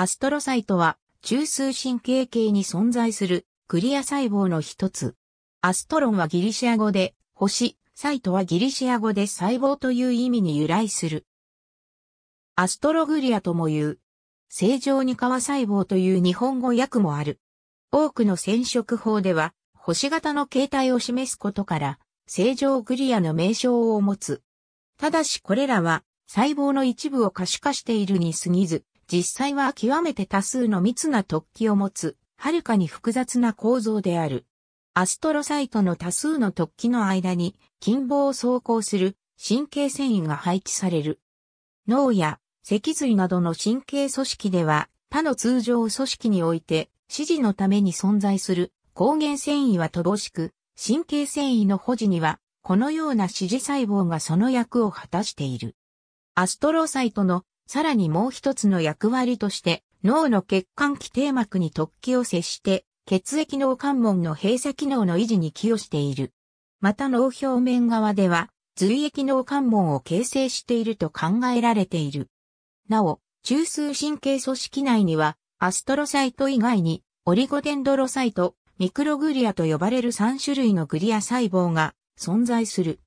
アストロサイトは中枢神経系に存在するクリア細胞の一つ。アストロンはギリシア語で星、サイトはギリシア語で細胞という意味に由来する。アストログリアとも言う。正常に川細胞という日本語訳もある。多くの染色法では、星型の形態を示すことから、正常グリアの名称を持つ。ただしこれらは、細胞の一部を可視化しているに過ぎず、実際は極めて多数の密な突起を持つ、はるかに複雑な構造である。アストロサイトの多数の突起の間に近傍を走行する神経繊維が配置される。脳や脊髄などの神経組織では他の通常組織において指示のために存在する抗原繊維は乏しく、神経繊維の保持にはこのような指示細胞がその役を果たしている。アストロサイトのさらにもう一つの役割として、脳の血管基底膜に突起を接して、血液脳関門の閉鎖機能の維持に寄与している。また脳表面側では、髄液脳関門を形成していると考えられている。なお、中枢神経組織内には、アストロサイト以外に、オリゴデンドロサイト、ミクログリアと呼ばれる3種類のグリア細胞が存在する。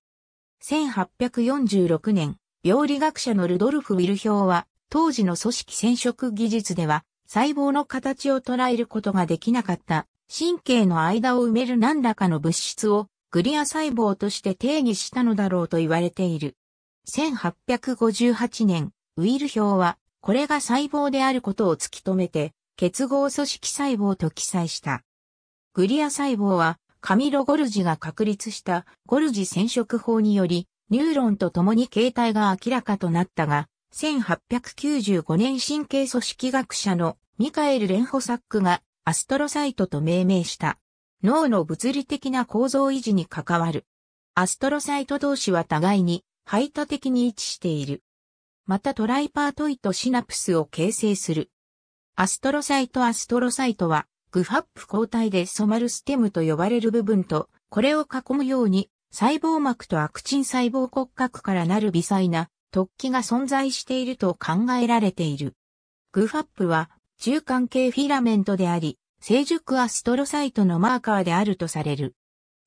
1846年、病理学者のルドルフ・ウィルヒョウは、当時の組織染色技術では、細胞の形を捉えることができなかった神経の間を埋める何らかの物質をグリア細胞として定義したのだろうと言われている。1858年、ウィルヒョウはこれが細胞であることを突き止めて結合組織細胞と記載した。グリア細胞はカミロ・ゴルジが確立したゴルジ染色法によりニューロンと共に形態が明らかとなったが、1895年神経組織学者のミカエル・レンホサックがアストロサイトと命名した。脳の物理的な構造維持に関わる。アストロサイト同士は互いに排他的に位置している。またトライパートイとシナプスを形成する。アストロサイトアストロサイトはグファップ交代で染まるステムと呼ばれる部分と、これを囲むように細胞膜とアクチン細胞骨格からなる微細な突起が存在していると考えられている。グファップは中間系フィラメントであり、成熟アストロサイトのマーカーであるとされる。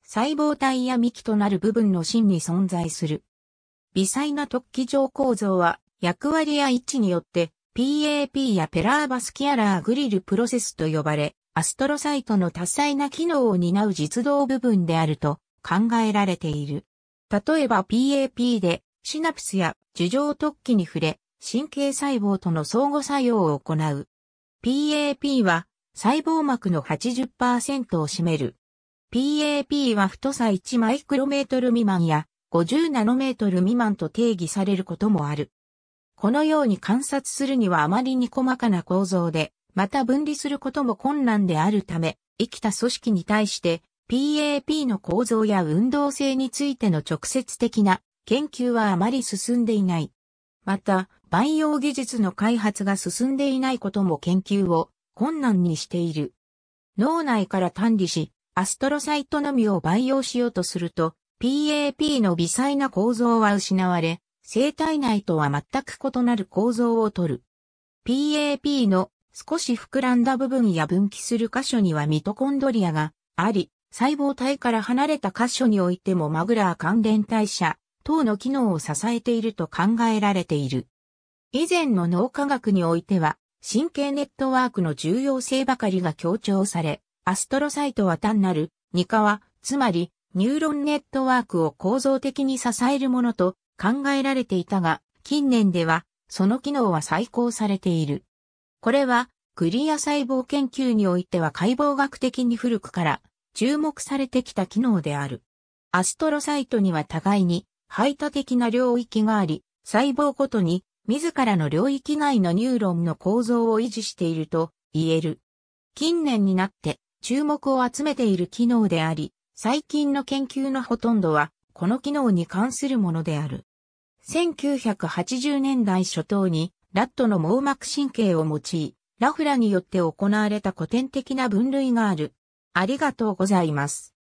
細胞体や幹となる部分の芯に存在する。微細な突起状構造は役割や位置によって PAP やペラーバスキアラーグリルプロセスと呼ばれ、アストロサイトの多彩な機能を担う実動部分であると考えられている。例えば PAP でシナプスや樹状突起に触れ、神経細胞との相互作用を行う。PAP は細胞膜の80%を占める。PAP は太さ1マイクロメートル未満や50ナノメートル未満と定義されることもある。このように観察するにはあまりに細かな構造で、また分離することも困難であるため、生きた組織に対して PAP の構造や運動性についての直接的な研究はあまり進んでいない。また、培養技術の開発が進んでいないことも研究を困難にしている。脳内から単理し、アストロサイトのみを培養しようとすると、PAP の微細な構造は失われ、生体内とは全く異なる構造をとる。PAP の少し膨らんだ部分や分岐する箇所にはミトコンドリアがあり、細胞体から離れた箇所においてもマグラー関連代謝等の機能を支えていると考えられている。以前の脳科学においては、神経ネットワークの重要性ばかりが強調され、アストロサイトは単なる、ニカは、つまり、ニューロンネットワークを構造的に支えるものと考えられていたが、近年では、その機能は再考されている。これは、クリア細胞研究においては解剖学的に古くから注目されてきた機能である。アストロサイトには互いに排他的な領域があり、細胞ごとに自らの領域内のニューロンの構造を維持していると言える。近年になって注目を集めている機能であり、最近の研究のほとんどはこの機能に関するものである。1980年代初頭にラットの網膜神経を用い、ラフラによって行われた古典的な分類がある。ありがとうございます。